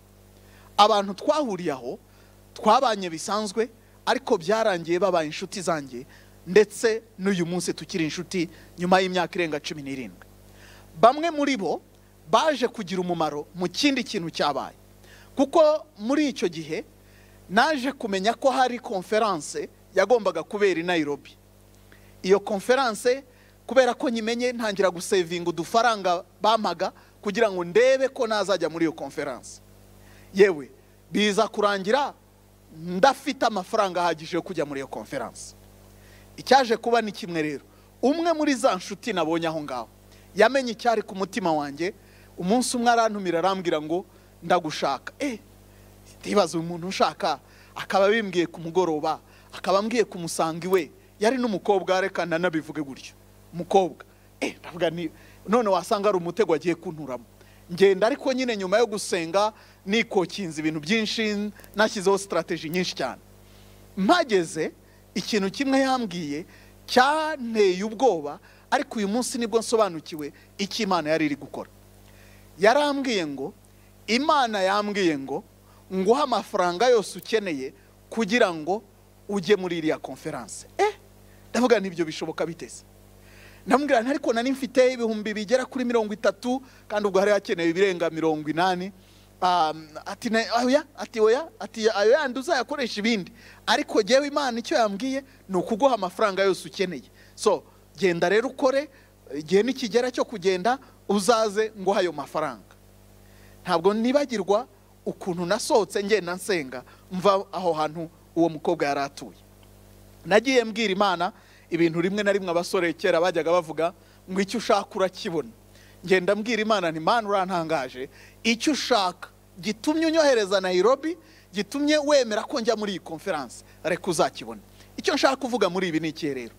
abantu twahuriye aho twabanye bisanzwe ariko byarangiye babaye inshuti zanjye ndetse n'uyu munsi tukiri inshuti nyuma y'imyaka irenga cumi n'irindwi bamwe muri bo baje kugira umumaro mu kindi kintu cyabaye kuko muri icyo gihe naje kumenya ko hari konferanse yagombaga kubera i Nairobi iyo konferanse kubera ko nyimenye ntangira gusevinga udufaranga bampaga kugira ngo ndebe ko nazajya muri iyo konferanse yewe biza kurangira ndafite amafaranga ahagije yo kujya muri iyo konferanse icyaje kuba ni kimwe rero umwe muri za nshuti nabonye aho ngaho yamenye icyari ku mutima wanjye umunsi umwe arantumira arambwira ngo ndagushaka eh ndibaza umuntu ushaka akaba bimbwiye ku mugoroba akaba ambwiye kumusanga iwe yari n'umukobwa arekana nabivuge gutyo umukobwa eh, ndavuga ni none wasanga ari umutego agiye kunturamo ngenda ariko nyine nyuma yo gusenga nikokinze ibintu byinshi nashyizeho sitarategi nyinshi cyane mpageze ikintu kimwe yambwiye cyanteye ubwoba ariko uyu munsi nibwo nsobanukiwe icyo imana yari iri gukora yarambwiye ngo imana yambwiye ngo nguhe amafaranga yose ukeneye kugira ngo ujye muri iriya konferanse eh, ndavuga n'ibyo bishoboka biteze ndamubwira ariko nari mfite ibihumbi bigera kuri mirongo itatu kandi ubwo hari hakenewe ibirenga mirongo inani um, ati oya ati oya ati ayo yandi uzayakoresha ibindi ariko jyewe imana icyo yambwiye ni ukuguha amafaranga yose ukeneye so genda rero ukore igihe nikigera cyo kugenda uzaze nguhe ayo mafaranga ntabwo nibagirwa ukuntu nasohotse ngenda nsenga mva aho hantu uwo mukobwa yari atuye nagiye mbwira imana ibintu rimwe na rimwe abasore kera bajyaga bavuga ngo icyo ushaka urakibona ngenda mbwira imana imana urantangaje icyo ushaka gitumye unyohereza nairobi gitumye wemera ko njya muri iyi konferanse reka uzakibona icyo nshaka kuvuga muri ibi ni ikihe rero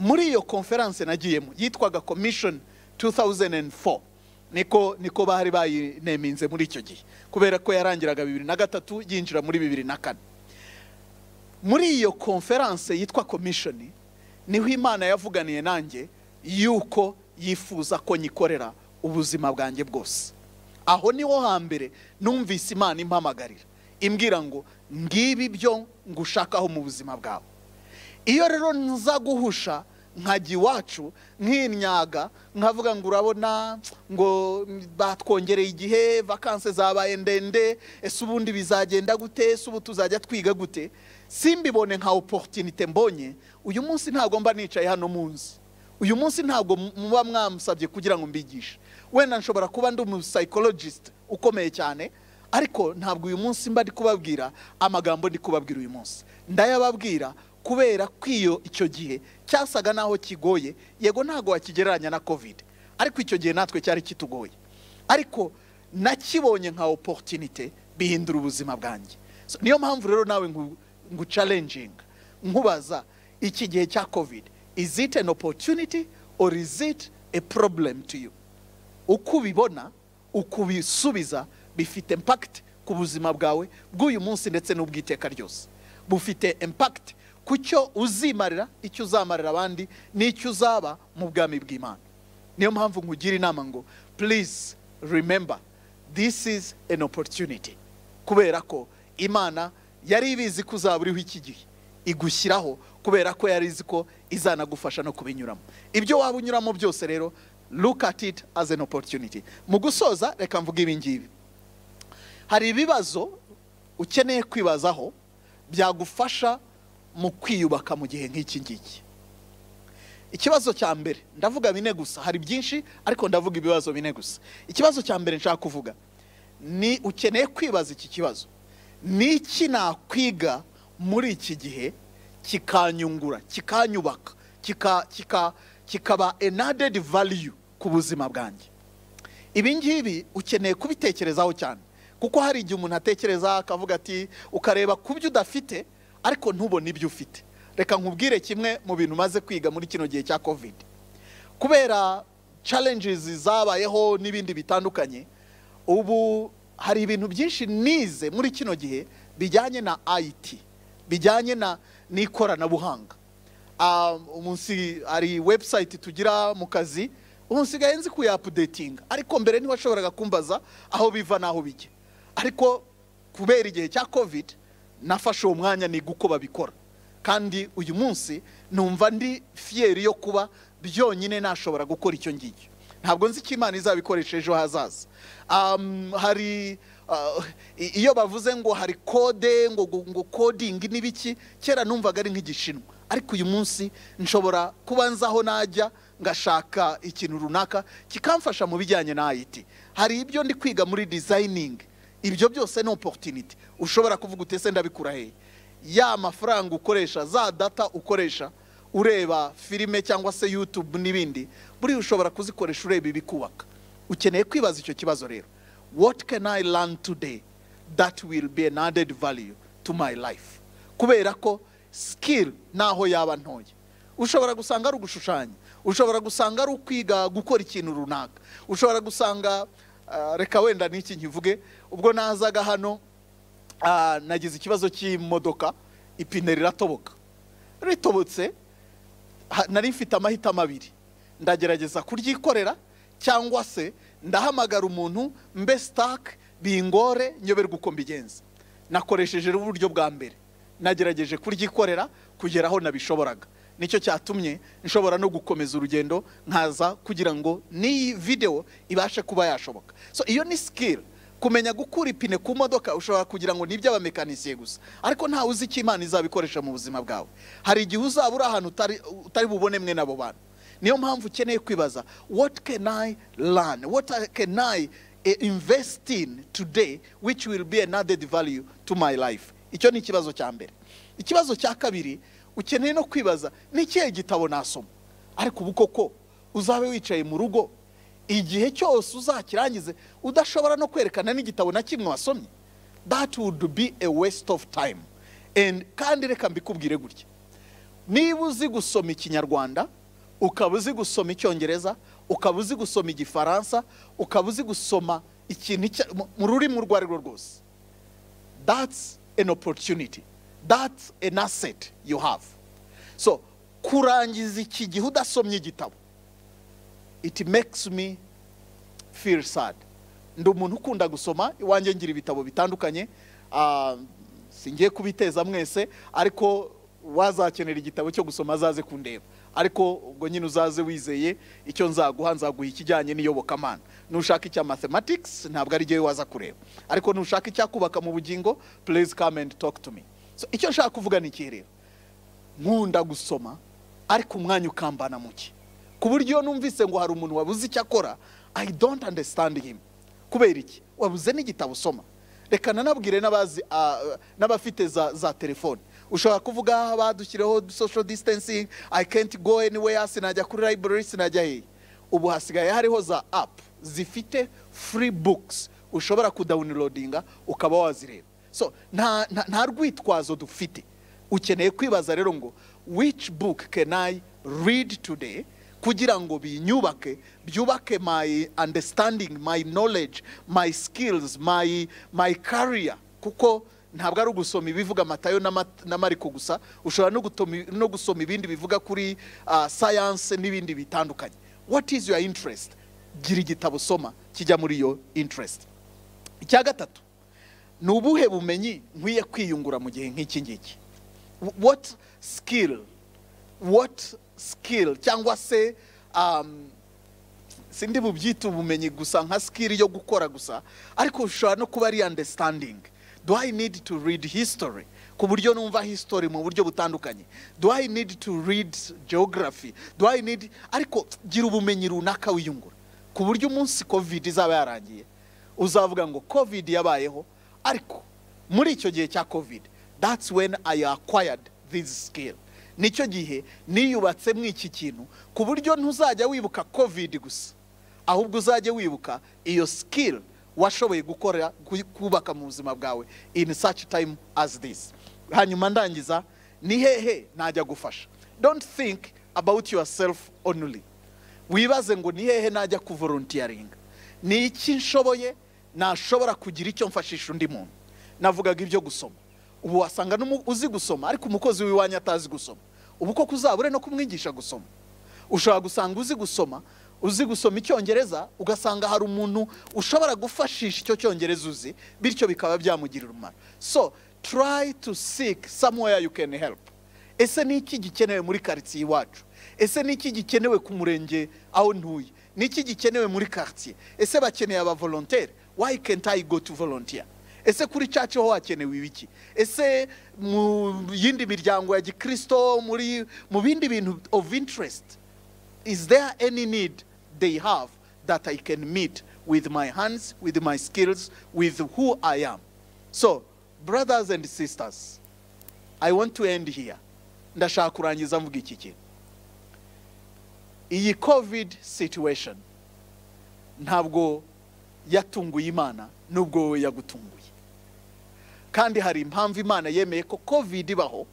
muri iyo konferanse nagiyemo yitwaga commission 2004 niko niko bari bayineminze muri icyo gihe kubera ko yarangiraga bibiri na gatatu yinjira muri bibiri na kane muri iyo konferanse yitwa komishoni niho imana yavuganiye nanjye yuko yifuza ko nyikorera ubuzima bwanjye bwose aho niho hambere numvise imana impamagarira imbwira ngo ngibi byo ngushakaho mu buzima bwawe iyo rero nza guhusha nkajya iwacu nk'imyaga nkavuga ngo urabona ngo batwongereye igihe vakanse zabaye ndende ese ubundi bizagenda gute ese ubu tuzajya twiga gute simbibone nka oporutinite mbonye uyu munsi ntabwo mba nicaye hano munsi uyu munsi ntabwo muba mwamusabye kugira ngo mbigishe wenda nshobora kuba ndi umusayikorojisite ukomeye cyane ariko ntabwo uyu munsi mba ndi kubabwira amagambo ndi kubabwira uyu munsi ndayababwira kubera ko iyo icyo gihe cyasaga n'aho kigoye yego ntabwo wakigereranya na kovide ariko icyo gihe natwe cyari kitugoye ariko nakibonye nka oporutinite bihindura ubuzima bwanjye niyo mpamvu rero nawe ngu challenging nkubaza iki gihe cya covid is it an opportunity or is it a problem to you uko ubibona uko ubisubiza bifite impact ku buzima bwawe bw'uyu munsi ndetse n'ubw'iteka ryose bufite impact ku cyo uzimarira icyo uzamarira abandi n'icyo uzaba mu bwami bw'imana niyo mpamvu nkugira inama ngo please remember this is an opportunity kubera ko imana yari ibizi ko uzaba uriho iki gihe igushyiraho kubera ko yari izi ko izanagufasha no kubinyuramo ibyo waba unyuramo byose rero look at it as an opportunity mu gusoza reka mvuga ibi hari ibibazo ukeneye kwibazaho byagufasha mu kwiyubaka mu gihe nk'iki ngiki ikibazo cya mbere ndavuga bine gusa hari byinshi ariko ndavuga ibibazo bine gusa ikibazo cya mbere nshaka kuvuga ni ukeneye kwibaza iki kibazo ni iki nakwiga muri iki gihe kikanyungura kikanyubaka kikaba enadedi value ku buzima bwanjye ibi ngibi ukeneye kubitekerezaho cyane kuko hari igihe umuntu atekereza akavuga ati ukareba ku byo udafite ariko ntubone ibyo ufite reka nkubwire kimwe mu bintu umaze kwiga muri kino gihe cya kovide kubera challenges zabayeho n'ibindi bitandukanye ubu hari ibintu byinshi nize muri kino gihe bijyanye na ayiti bijyanye n'ikoranabuhanga um, umunsi hari webusayiti tugira mu kazi ubu nsigaye nzi kuyapudetinga ariko mbere ntiwashoboraga kumbaza aho biva n'aho bijya ariko kubera igihe cya kovide nafashe uwo mwanya ni uko babikora kandi uyu munsi numva ndi fiyeri yo kuba byonyine nashobora gukora icyo ngicyo ntabwo nzi ko imana izabikoresha ejo hazaza um, hari uh, iyo bavuze ngo hari kode ngo ngo kodingi n'ibiki kera numvaga ari nk'igishinwa ariko uyu munsi nshobora kuba nzi aho najya ngashaka ikintu runaka kikamfasha mu bijyanye na ayiti hari ibyo ndi kwiga muri dizayiningi ibyo byose ni oporutiniti ushobora kuvuga utese ndabikura hehe ya mafaranga ukoresha za data ukoresha ureba filime cyangwa se yutube n'ibindi buriya ushobora kuzikoresha ureba ibikubaka ukeneye kwibaza icyo kibazo rero what can i learn today that will be an added value to my life kubera ko skill naho yaba ntoya ushobora gusanga ari ugushushanya ushobora gusanga ari ukwiga gukora ikintu runaka ushobora gusanga ah, reka wenda n'iki nkivuge ubwo nazaga hano ah, nagize ikibazo cy'imodoka ipine riratoboka ritobotse nari mfite amahitamo abiri ndagerageza kuryikorera cyangwa se ndahamagara umuntu mbe sitake bingore nyoberwa uko mbigenza nakoresheje uburyo bwa mbere nagerageje kuryikorera kugera aho nabishoboraga nicyo cyatumye nshobora no gukomeza urugendo nkaza kugira ngo n'iyi videwo ibashe kuba yashoboka so iyo ni sikiri kumenya gukura ipine ku modoka ushobora kugira ngo ni iby'abamekanisiye gusa ariko nta uzi icyo imana izabikoresha mu buzima bwawe hari igihe uzaba uri ahantu utari bubone mwe n'abo bantu niyo mpamvu ukeneye kwibaza what can i learn what can i eh, invest in today which will be an added value to my life icyo ni ikibazo cya mbere ikibazo cya kabiri ukeneye no kwibaza ni ikihe gitabo nasoma ariko ubu koko uzabe wicaye mu rugo igihe cyose uzakirangize udashobora no kwerekana n'igitabo na kimwe wasomye that would be a waste of time and kandi reka mbikubwire gutya niba uzi gusoma ikinyarwanda ukaba uzi gusoma icyongereza ukaba uzi gusoma igifaransa ukaba uzi gusoma ikintu mu rurimi urwo ari rwo rwose that's an opportunity that's an asset you have so kurangiza iki gihe udasomye igitabo it makes me feel sad ndi umuntu ukunda gusoma iwanjye ngira ibitabo bitandukanye ah, singiye kubiteza mwese ariko wazakenera igitabo cyo gusoma azaze kundeba ariko ubwo nyine uzaze wizeye icyo nzaguha nzaguha ikijyanye n'iyobokamana nushaka icya mathematics ntabwo ari wowe waza kureba ariko nushaka icyakubaka mu bugingo please come and talk to me icyo nshaka kuvuga ni ikihe rero nkunda gusoma ariko umwanya ukambana mu muke ku buryo numvise ngo hari umuntu wabuze icyakora akora i don't understand him kubera iki wabuze n'igitabo usoma reka nanabwire n'abazi ah, n'abafite za telefone ushobora kuvuga ah, badushyireho social distancing i can't go anywhere sinajya kuri library sinajya hehe ubu hasigaye hariho za app zifite free books ushobora kudawunirodinga ukaba wazireba so nta nta rwitwazo dufite ukeneye kwibaza rero ngo which book can i read today kugira ngo binyubake byubake my understanding my knowledge my skills my my career kuko ntabwo ari ugusoma ibivuga amatayo n'amariko gusa ushobora no gusoma ibindi bivuga kuri uh, science n'ibindi bitandukanye what is your interest gira igitabo usoma kijya muri iyo interest icya gatatu ni ubuhe bumenyi nkwiye kwiyungura mu gihe nk'iki ngiki what skill what skill cyangwa se um, sindi bubyite ubumenyi gusa nka skill yo gukora gusa ariko bishobora no kuba ari understanding do i need to read history ku buryo numva history mu buryo butandukanye do i need to read geography do i need ariko gira ubumenyi runaka wiyungura ku buryo umunsi covid izaba yarangiye uzavuga ngo covid yabayeho ariko muri icyo gihe cya covid that's when i acquired this skills. nicyo gihe niyubatse mu iki kintu ku buryo ntuzajya wibuka COVID gusa ahubwo uzajya wibuka iyo skill washoboye gukora kubaka mu buzima bwawe in such time as this hanyuma ndangiza ni hehe najya gufasha don't think about yourself only wibaze ngo ni hehe najya kuvolontiyaringa ni iki nshoboye nashobora kugira icyo mfashisha undi muntu navugaga ibyo gusoma ubu wasanga uzi gusoma ariko umukozi w'iwanyu atazi gusoma ubu koko uzabure no kumwigisha gusoma ushobora gusanga uzi gusoma uzi gusoma icyongereza ugasanga hari umuntu ushobora gufashisha icyo cyongereza uzi bityo bikaba byamugirira umumaro so try to seek somewhere you can help ese ni iki gikenewe muri karitsiye iwacu ese ni iki gikenewe ku murenge aho ntuye ni iki gikenewe muri karitsiye ese bakeneye abavolonteri why can't i go to volunteer ese kuri caci ho hakenewe ibiki ese mu yindi miryango ya gikristo muri mu bindi bintu of interest is there any need they have that i can meet with my hands with my skills with who i am so brothers and sisters i want to end here ndashaka kurangiza mvuga iki kintu iyi covid situation ntabwo yatunguye imana nubwo wowe yagutunguye kandi hari impamvu imana yemeye ko COVID ibaho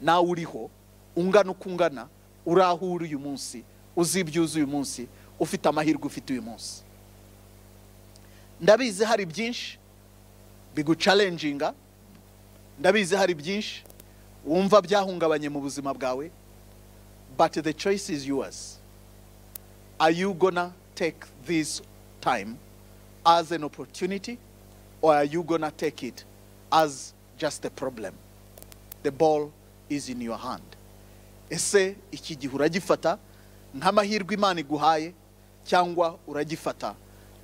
nawe uriho ungana uko ungana uri aho uri uyu munsi uzi uzibyuza uyu munsi ufite amahirwe ufite uyu munsi ndabizi hari byinshi bigucalenjinga ndabizi hari byinshi wumva byahungabanye mu buzima bwawe but the choice is yours are you gonna take this time as an opportunity or are you going to take it as just a problem the ball is in your hand ese iki gihe uragifata nk'amahirwe imana iguhaye cyangwa uragifata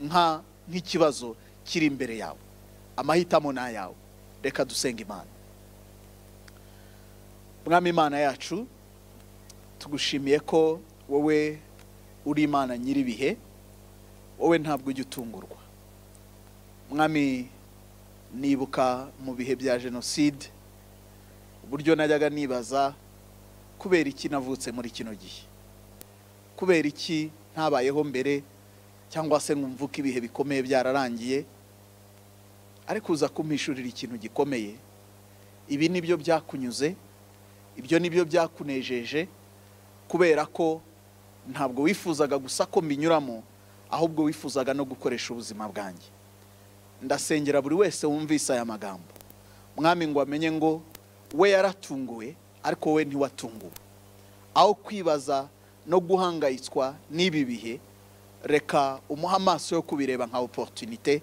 nka nk'ikibazo kiri imbere yawe amahitamo ni ayawe reka dusenge imana mwami imana yacu tugushimiye ko wowe uri imana nyir'ibihe wowe ntabwo ujya utungurwa mwami nibuka mu bihe bya jenoside uburyo najyaga nibaza kubera iki navutse muri kino gihe kubera iki ntabayeho mbere cyangwa se nkumva ko ibihe bikomeye byararangiye ariko uza kumpishurira ikintu gikomeye ibi nibyo byakunyuze ibyo nibyo byakunejeje kubera ko ntabwo wifuzaga gusa ko mbinyuramo ahubwo wifuzaga no gukoresha ubuzima bwanjye ndasengera buri wese wumvise aya magambo mwami ngo amenye ngo we yaratunguwe ariko we ntiwatunguwe aho kwibaza no guhangayitswa n'ibi bihe reka umuha amaso yo kubireba nka oporutunite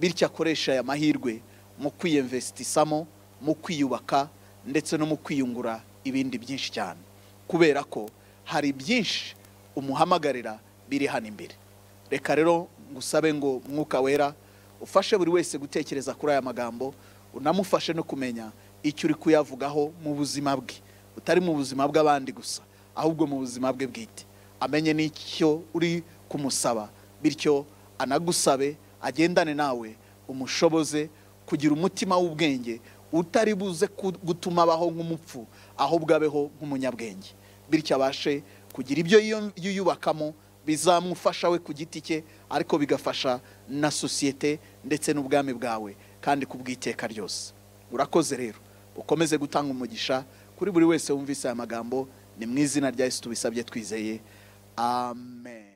bityo akoresha aya mahirwe mu kwiyemvesitisamo mu kwiyubaka ndetse no mu kwiyungura ibindi byinshi cyane kubera ko hari byinshi umuhamagarira biri hano imbere reka rero ngusabe ngo mwuka wera ufashe buri wese gutekereza kuri aya magambo unamufashe no kumenya icyo uri kuyavugaho mu buzima bwe utari mu buzima bw'abandi gusa ahubwo mu buzima bwe bwite amenye n'icyo uri kumusaba bityo anagusabe agendane nawe umushoboze kugira umutima w'ubwenge utari buze gutuma abaho nk'umupfu ahubwo abeho nk'umunyabwenge bityo abashe kugira ibyo yiyubakamo bizamufasha we ku giti cye ariko bigafasha na sosiyete ndetse n'ubwami bwawe kandi kubw'iteka ryose urakoze rero ukomeze gutanga umugisha kuri buri wese wumvise aya magambo ni mu izina rya Yesu tubisabye twizeye amen